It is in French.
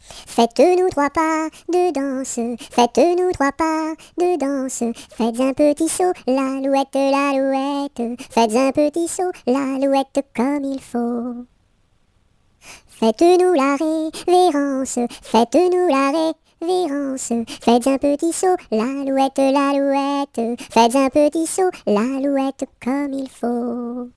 Faites-nous trois pas de danse, faites-nous trois pas de danse, faites un petit saut, l'alouette, l'alouette, faites un petit saut, l'alouette comme il faut. Faites-nous la révérence, faites-nous la révérence, faites un petit saut, l'alouette, l'alouette, faites un petit saut, l'alouette comme il faut.